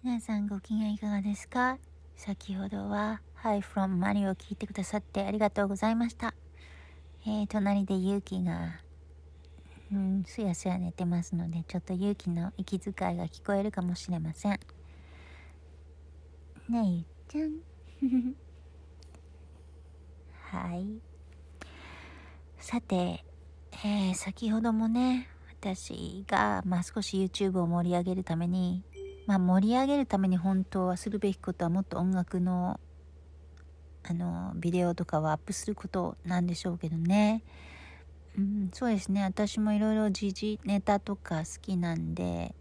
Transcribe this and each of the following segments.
皆さんご機嫌いかがですか先ほどは Hi from マリを聞いてくださってありがとうございました。えー、隣で勇気が、うん、すやすや寝てますので、ちょっと勇気の息遣いが聞こえるかもしれません。ねえ、ゆっちゃん。はい。さて、えー、先ほどもね、私が、まあ、少し YouTube を盛り上げるためにまあ、盛り上げるために本当はするべきことはもっと音楽のあのビデオとかはアップすることなんでしょうけどね、うん、そうですね私もいろいろ時事ネタとか好きなんで、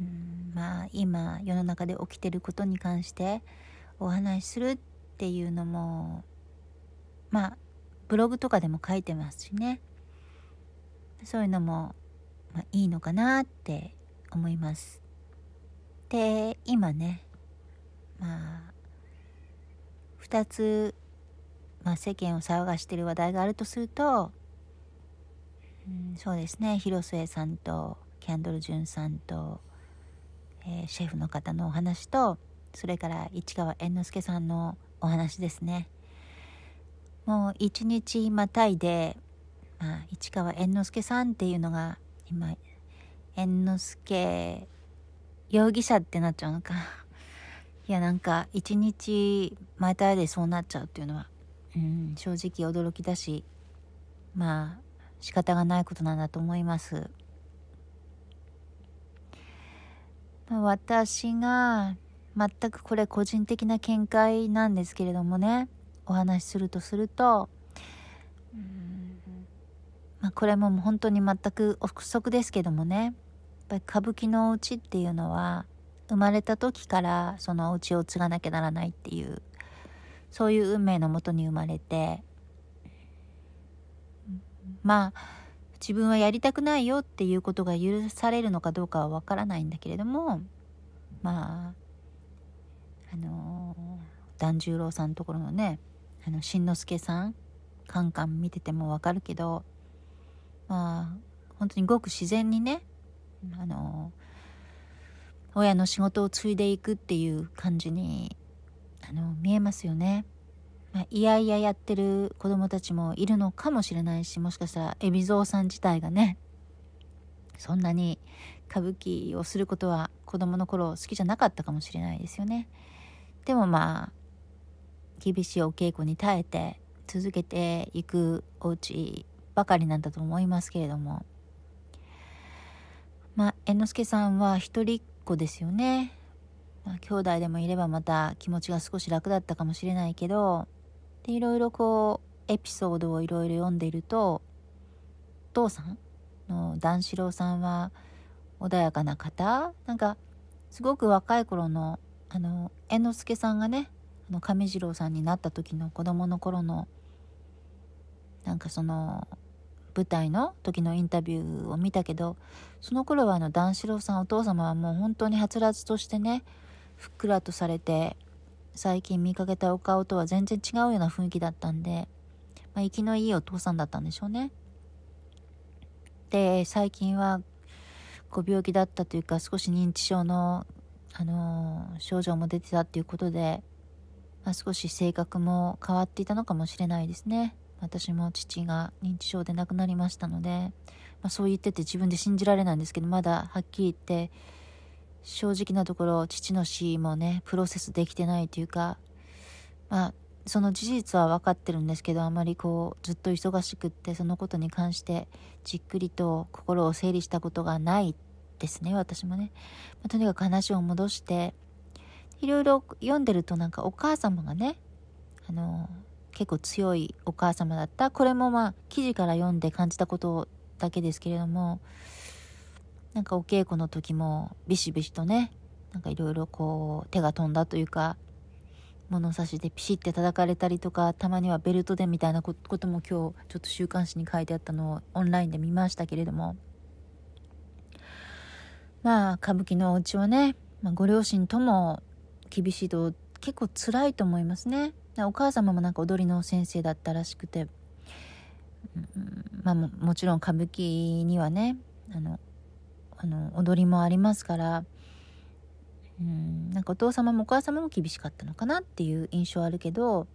うん、まあ今世の中で起きてることに関してお話しするっていうのもまあブログとかでも書いてますしねそういうのも、まあ、いいのかなって思います。で今ねまあ2つ、まあ、世間を騒がしてる話題があるとすると、うん、そうですね広末さんとキャンドル・ジュンさんと、えー、シェフの方のお話とそれから市川猿之助さんのお話ですね。もう一日またいで、まあ、市川猿之助さんっていうのが今猿之助容疑者ってなっちゃうのか。いや、なんか、一日またでそうなっちゃうっていうのは、うん、正直驚きだし、まあ、仕方がないことなんだと思います。まあ、私が、全くこれ個人的な見解なんですけれどもね、お話しするとすると、うんまあ、これも本当に全く憶測ですけどもね、ぱり歌舞伎のお家っていうのは生まれた時からそのお家を継がなきゃならないっていうそういう運命のもとに生まれてまあ自分はやりたくないよっていうことが許されるのかどうかはわからないんだけれどもまああの團十郎さんのところのねあのしんのすけさんカンカン見ててもわかるけどまあ本当にごく自然にねあの親の仕事を継いでいくっていう感じにあの見えますよね。まあ、いやいややってる子供たちもいるのかもしれないしもしかしたら海老蔵さん自体がねそんなに歌舞伎をすることは子供の頃好きじゃなかったかもしれないですよね。でもまあ厳しいお稽古に耐えて続けていくお家ばかりなんだと思いますけれども。まあ、猿之助さんは一人っ子ですよね。まあ、兄弟でもいればまた気持ちが少し楽だったかもしれないけど、で、いろいろこう、エピソードをいろいろ読んでいると、お父さんの段四郎さんは穏やかな方なんか、すごく若い頃の、あの、猿之助さんがね、あの、亀次郎さんになった時の子供の頃の、なんかその、舞台の時のインタビューを見たけどその頃はあの段四郎さんお父様はもう本当にはつらつとしてねふっくらとされて最近見かけたお顔とは全然違うような雰囲気だったんで、まあ、生きのいいお父さんだったんでしょうね。で最近はご病気だったというか少し認知症の、あのー、症状も出てたっていうことで、まあ、少し性格も変わっていたのかもしれないですね。私も父が認知症で亡くなりましたので、まあ、そう言ってて自分で信じられないんですけどまだはっきり言って正直なところ父の死もねプロセスできてないというかまあその事実は分かってるんですけどあまりこうずっと忙しくってそのことに関してじっくりと心を整理したことがないですね私もね、まあ、とにかく話を戻していろいろ読んでるとなんかお母様がねあの結構強いお母様だったこれもまあ記事から読んで感じたことだけですけれどもなんかお稽古の時もビシビシとねなんかいろいろこう手が飛んだというか物差しでピシッて叩かれたりとかたまにはベルトでみたいなことも今日ちょっと週刊誌に書いてあったのをオンラインで見ましたけれどもまあ歌舞伎のお家はね、まあ、ご両親とも厳しいと結構辛いと思いますね。お母様もなんか踊りの先生だったらしくて、うん、まあももちろん歌舞伎にはねあのあの踊りもありますから、うん、なんかお父様もお母様も厳しかったのかなっていう印象あるけど、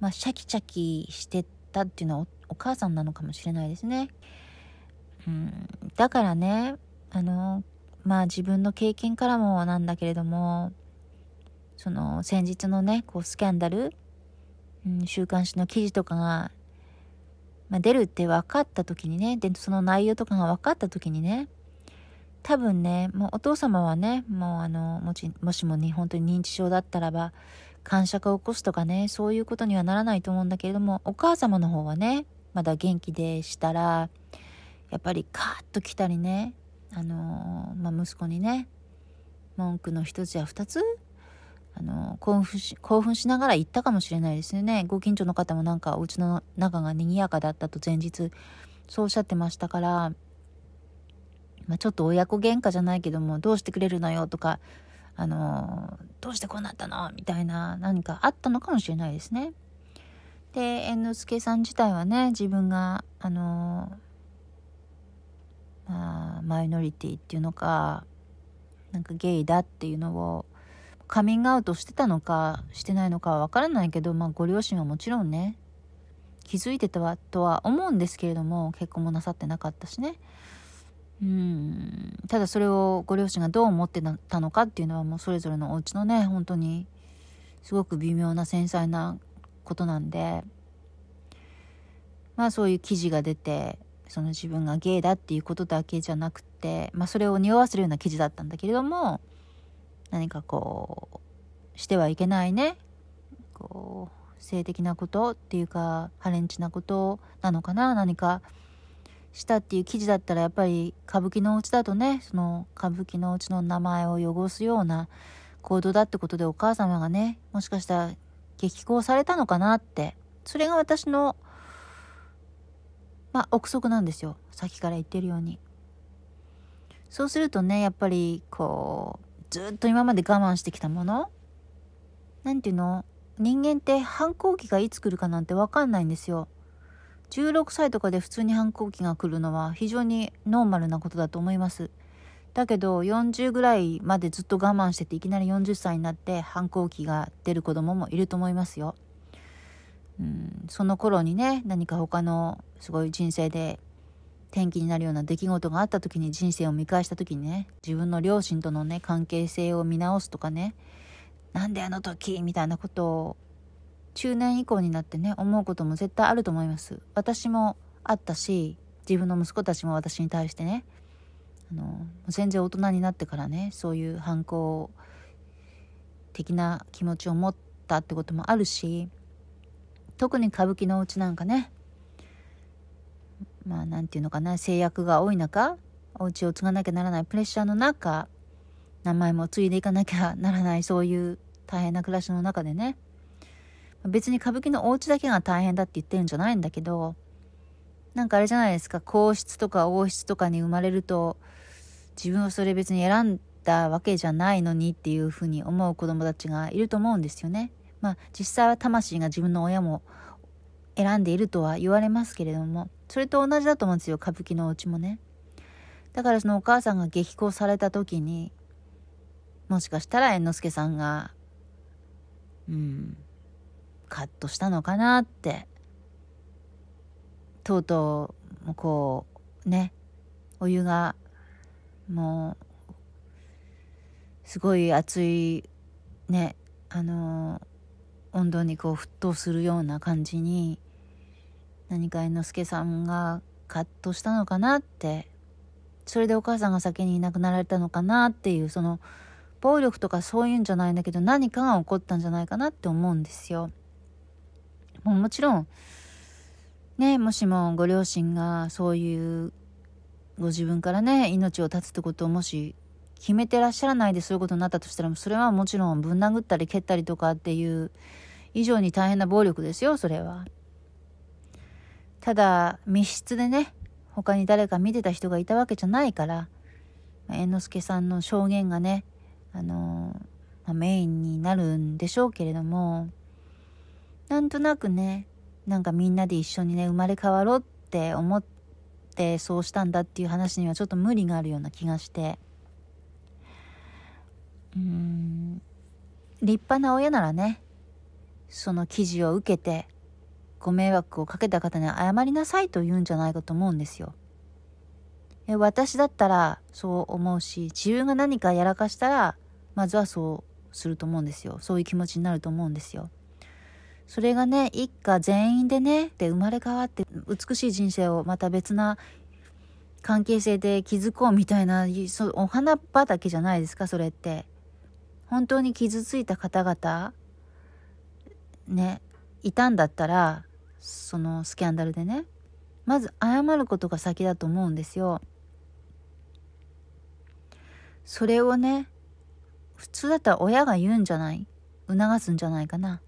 まあ、シャキシャキしてたっていうのはお母さんなのかもしれないですね。うん、だからねあのまあ自分の経験からもなんだけれどもその先日のねこうスキャンダル、うん、週刊誌の記事とかが、まあ、出るって分かった時にねでその内容とかが分かった時にね多分ねもうお父様はねもうあのもちもしもね本当に認知症だったらば感触を起こすとかねそういうことにはならないと思うんだけれどもお母様の方はねまだ元気でしたらやっぱりカーッと来たりねあのー、まあ、息子にね文句の一つや二つあの興奮し興奮しながら行ったかもしれないですよねご近所の方もなんかお家の中が賑やかだったと前日そうおっしゃってましたから、まあ、ちょっと親子喧嘩じゃないけどもどうしてくれるのよとかあのどうしてこうなったのみたいな何かあったのかもしれないですね。で猿之助さん自体はね自分があのまあ、マイノリティっていうのかなんかゲイだっていうのをカミングアウトしてたのかしてないのかはわからないけど、まあ、ご両親はもちろんね気づいてたとは思うんですけれども結婚もなさってなかったしねうんただそれをご両親がどう思ってたのかっていうのはもうそれぞれのお家のね本当にすごく微妙な繊細なことなんでまあそういう記事が出てその自分がゲイだっていうことだけじゃなくて、まあ、それを匂わせるような記事だったんだけれども何かこうしてはいけないねこう性的なことっていうかハレンチなことなのかな何かしたっていう記事だったらやっぱり歌舞伎のうちだとねその歌舞伎のうちの名前を汚すような行動だってことでお母様がねもしかしたら激高されたのかなってそれが私のまあ憶測なんですよさっきから言ってるようにそうするとねやっぱりこうずっと今まで我慢してきたもの何ていうの人間って反抗期がいつ来るかなんて分かんないんですよ。16歳とかで普通に反抗期が来るのは非常にノーマルなことだと思います。だけど40ぐらいまでずっと我慢してていきなり40歳になって反抗期が出る子供もいると思いますよ。うん、その頃にね何か他のすごい人生で転機になるような出来事があった時に人生を見返した時にね自分の両親とのね関係性を見直すとかねなんであの時みたいなことを中年以降になってね思うことも絶対あると思います私もあったし自分の息子たちも私に対してねあの全然大人になってからねそういう反抗的な気持ちを持ったってこともあるし特に歌舞伎のお家なんかねまあんていうのかな制約が多い中お家を継がなきゃならないプレッシャーの中名前も継いでいかなきゃならないそういう大変な暮らしの中でね別に歌舞伎のお家だけが大変だって言ってるんじゃないんだけどなんかあれじゃないですか皇室とか王室とかに生まれると自分はそれ別に選んだわけじゃないのにっていうふうに思う子供たちがいると思うんですよね。まあ実際は魂が自分の親も選んでいるとは言われますけれどもそれと同じだと思うんですよ、歌舞伎のお家もね。だからそのお母さんが激高された時に、もしかしたら猿之助さんが、うん、カットしたのかなって、とうとう、こう、ね、お湯が、もう、すごい熱い、ね、あの温度にこう沸騰するような感じに何か猿之助さんがカッとしたのかなってそれでお母さんが先にいなくなられたのかなっていうその暴力とかそういうんじゃないんだけど何かが起こったんじゃないかなって思うんですよ。もうもちろんねもしもご両親がそういうご自分からね命を絶つってことをもし決めてらっしゃらないでそういうことになったとしたらそれはもちろんぶん殴ったり蹴ったりとかっていう以上に大変な暴力ですよそれは。ただ密室でね他に誰か見てた人がいたわけじゃないから、まあ、猿之助さんの証言がね、あのー、まあ、メインになるんでしょうけれどもなんとなくねなんかみんなで一緒にね生まれ変わろうって思ってそうしたんだっていう話にはちょっと無理があるような気がしてうん立派な親ならねその記事を受けてご迷惑をかけた方に謝りなさいと言うんじゃないかと思うんですよ。え私だったらそう思うし自分が何かやらかしたらまずはそうすると思うんですよそういう気持ちになると思うんですよ。それがね一家全員でねで生まれ変わって美しい人生をまた別な関係性で築こうみたいなそお花畑じゃないですかそれって。本当に傷ついた方々ねいたんだったらそのスキャンダルでねまず謝ることが先だと思うんですよそれをね普通だったら親が言うんじゃない促すんじゃないかな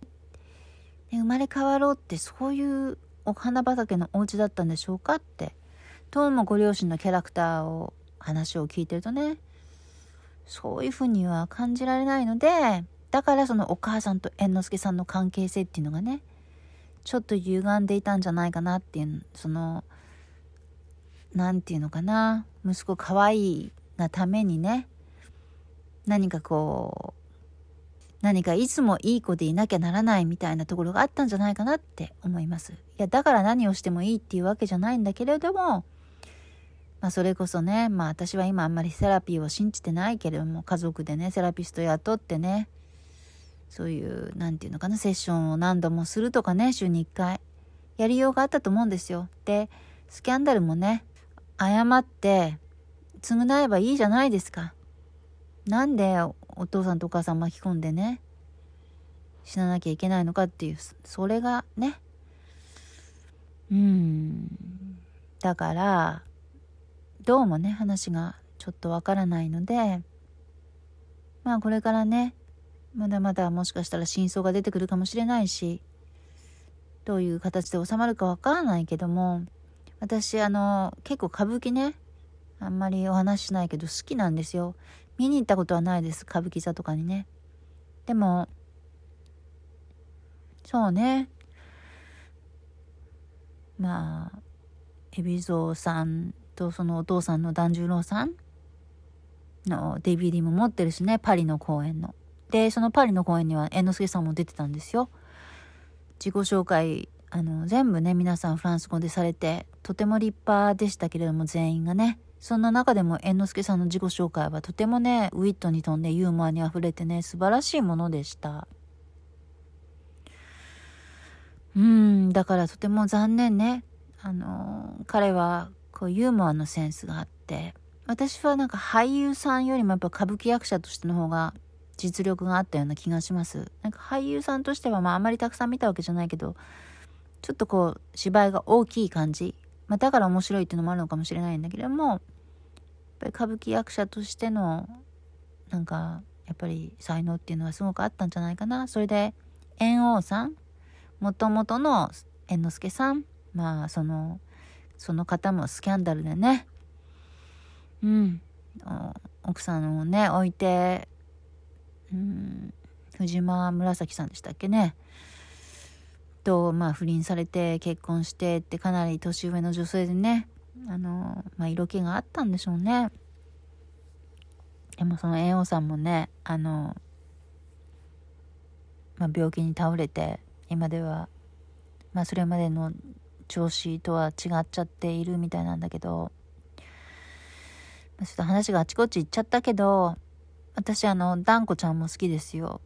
生まれ変わろうってそういうお花畑のお家だったんでしょうかってどうもご両親のキャラクターを話を聞いてるとねそういうふうには感じられないのでだからそのお母さんと猿之助さんの関係性っていうのがねちょっと歪んでいたんじゃないかなっていうその何て言うのかな息子可愛いがためにね何かこう何かいつもいい子でいなきゃならないみたいなところがあったんじゃないかなって思います。いやだから何をしてもいいっていうわけじゃないんだけれども、まあ、それこそね、まあ、私は今あんまりセラピーを信じてないけれども家族でねセラピスト雇ってねそういう何て言うのかなセッションを何度もするとかね週に1回やりようがあったと思うんですよ。でスキャンダルもね謝って償えばいいじゃないですか。なんでお父さんとお母さん巻き込んでね死ななきゃいけないのかっていうそれがねうんだからどうもね話がちょっとわからないのでまあこれからねまだまだもしかしたら真相が出てくるかもしれないし、どういう形で収まるかわからないけども、私、あの、結構歌舞伎ね、あんまりお話しないけど好きなんですよ。見に行ったことはないです、歌舞伎座とかにね。でも、そうね。まあ、海老蔵さんとそのお父さんの團十郎さんの DVD も持ってるしね、パリの公演の。で、そのパリの公演には猿之助さんも出てたんですよ。自己紹介、あの、全部ね、皆さんフランス語でされて、とても立派でしたけれども、全員がね。そんな中でも猿之助さんの自己紹介はとてもね、ウィットに富んでユーモアに溢れてね、素晴らしいものでした。うん、だからとても残念ね。あの彼はこうユーモアのセンスがあって、私はなんか俳優さんよりもやっぱ歌舞伎役者としての方が実力があったような気がします。なんか俳優さんとしては、まああまりたくさん見たわけじゃないけど、ちょっとこう芝居が大きい感じ。まあだから面白いっていうのもあるのかもしれないんだけれども、やっぱり歌舞伎役者としての、なんか、やっぱり才能っていうのはすごくあったんじゃないかな。それで、猿翁さん、もともとの猿之助さん、まあその、その方もスキャンダルでね、うん、奥さんをね、置いてうん藤間紫さんでしたっけねとまあ不倫されて結婚してってかなり年上の女性でねあの、まあ、色気があったんでしょうねでもその猿翁さんもねあの、まあ、病気に倒れて今では、まあ、それまでの調子とは違っちゃっているみたいなんだけど、まあ、ちょっと話があちこち行っちゃったけど私あの、ダンコちゃんも好きですよ。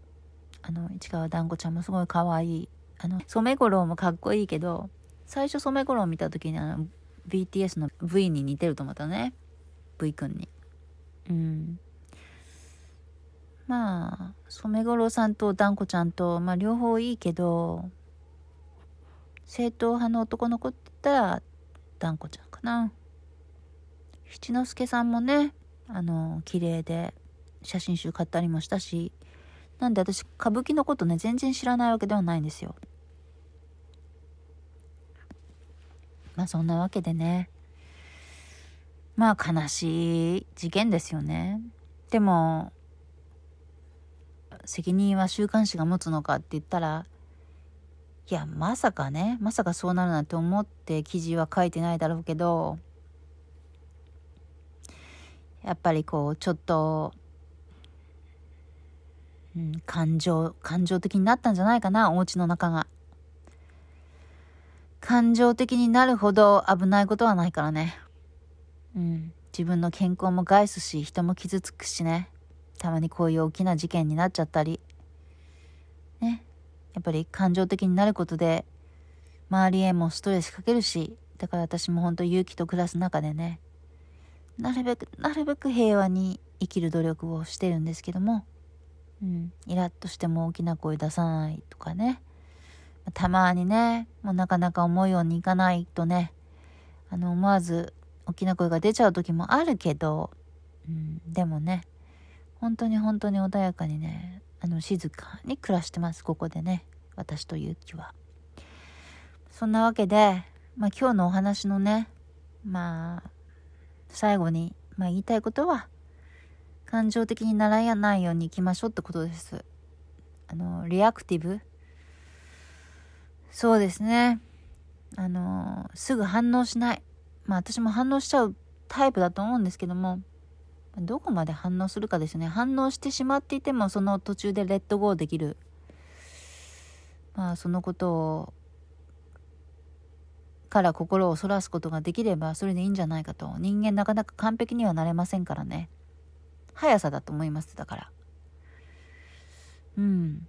あの、市川ダンコちゃんもすごい可愛い。あの、染五郎もかっこいいけど、最初染五郎見た時にあの、BTS の V に似てると思ったね。V 君に。うん。まあ、染五郎さんとんこちゃんと、まあ両方いいけど、正統派の男の子って言ったら、んこちゃんかな。七之助さんもね、あの、綺麗で、写真集買ったりもしたしなんで私歌舞伎のことね全然知らないわけではないんですよまあそんなわけでねまあ悲しい事件ですよねでも責任は週刊誌が持つのかって言ったらいやまさかねまさかそうなるなんて思って記事は書いてないだろうけどやっぱりこうちょっとうん、感情、感情的になったんじゃないかな、お家の中が。感情的になるほど危ないことはないからね。うん。自分の健康も害すし、人も傷つくしね。たまにこういう大きな事件になっちゃったり。ね。やっぱり感情的になることで、周りへもストレスかけるし、だから私も本当勇気と暮らす中でね、なるべく、なるべく平和に生きる努力をしてるんですけども、うん、イラッとしても大きな声出さないとかねたまにねもうなかなか思うようにいかないとねあの思わず大きな声が出ちゃう時もあるけど、うん、でもね本当に本当に穏やかにねあの静かに暮らしてますここでね私とゆきは。そんなわけで、まあ、今日のお話のねまあ最後に、まあ、言いたいことは感情的にならないようにいきましょうってことです。あの、リアクティブそうですね。あの、すぐ反応しない。まあ私も反応しちゃうタイプだと思うんですけども、どこまで反応するかですね。反応してしまっていても、その途中でレッドゴーできる。まあそのことを、から心をそらすことができればそれでいいんじゃないかと人間なかなか完璧にはなれませんからね。速さだと思いますだからうん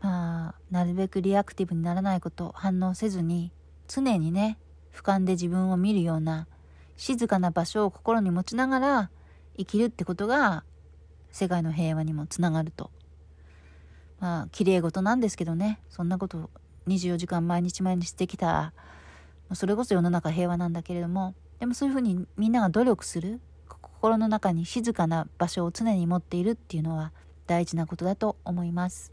まあなるべくリアクティブにならないこと反応せずに常にね俯瞰で自分を見るような静かな場所を心に持ちながら生きるってことが世界の平和にもつながるとまあ綺麗事なんですけどねそんなこと24時間毎日毎日してきたらそれこそ世の中平和なんだけれどもでもそういうふうにみんなが努力する心の中に静かな場所を常に持っているっていうのは大事なことだと思います。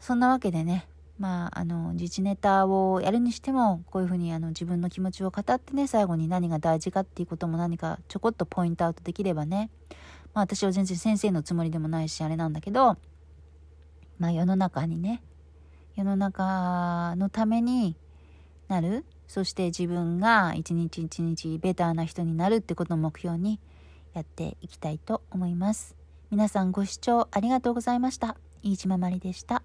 そんなわけでね、まあ、あの、自治ネタをやるにしても、こういうふうにあの自分の気持ちを語ってね、最後に何が大事かっていうことも何かちょこっとポイントアウトできればね、まあ私は全然先生のつもりでもないし、あれなんだけど、まあ世の中にね、世の中のためになる、そして自分が一日一日ベターな人になるってことを目標に、やっていきたいと思います皆さんご視聴ありがとうございました飯島まりでした